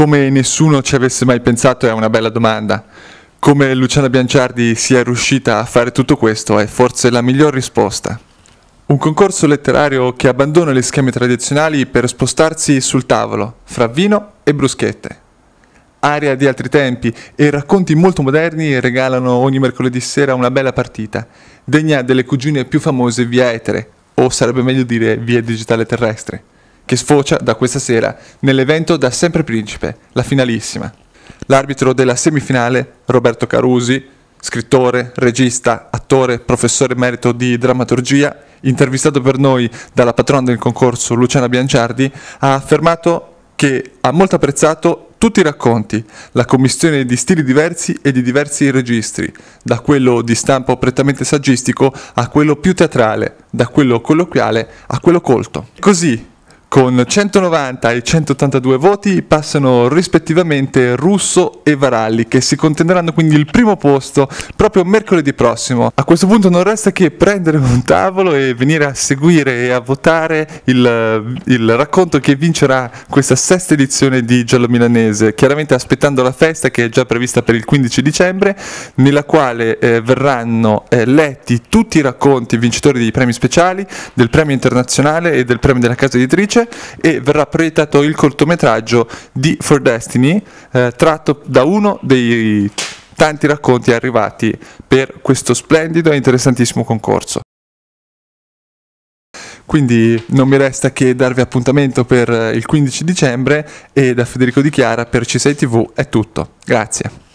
come nessuno ci avesse mai pensato è una bella domanda. Come Luciana Bianciardi sia riuscita a fare tutto questo è forse la miglior risposta. Un concorso letterario che abbandona gli schemi tradizionali per spostarsi sul tavolo, fra vino e bruschette. Aria di altri tempi e racconti molto moderni regalano ogni mercoledì sera una bella partita, degna delle cugine più famose via etere, o sarebbe meglio dire via digitale terrestre che sfocia da questa sera nell'evento da sempre principe, la finalissima. L'arbitro della semifinale, Roberto Carusi, scrittore, regista, attore, professore merito di drammaturgia, intervistato per noi dalla patrona del concorso Luciana Bianciardi, ha affermato che ha molto apprezzato tutti i racconti, la commissione di stili diversi e di diversi registri, da quello di stampo prettamente saggistico a quello più teatrale, da quello colloquiale a quello colto. Così, con 190 e 182 voti passano rispettivamente Russo e Varalli, che si contenderanno quindi il primo posto proprio mercoledì prossimo. A questo punto non resta che prendere un tavolo e venire a seguire e a votare il, il racconto che vincerà questa sesta edizione di Giallo Milanese, chiaramente aspettando la festa che è già prevista per il 15 dicembre, nella quale eh, verranno eh, letti tutti i racconti vincitori dei premi speciali, del premio internazionale e del premio della casa editrice Felice e verrà proiettato il cortometraggio di For Destiny eh, tratto da uno dei tanti racconti arrivati per questo splendido e interessantissimo concorso. Quindi non mi resta che darvi appuntamento per eh, il 15 dicembre e da Federico Di Chiara per C6 TV è tutto. Grazie.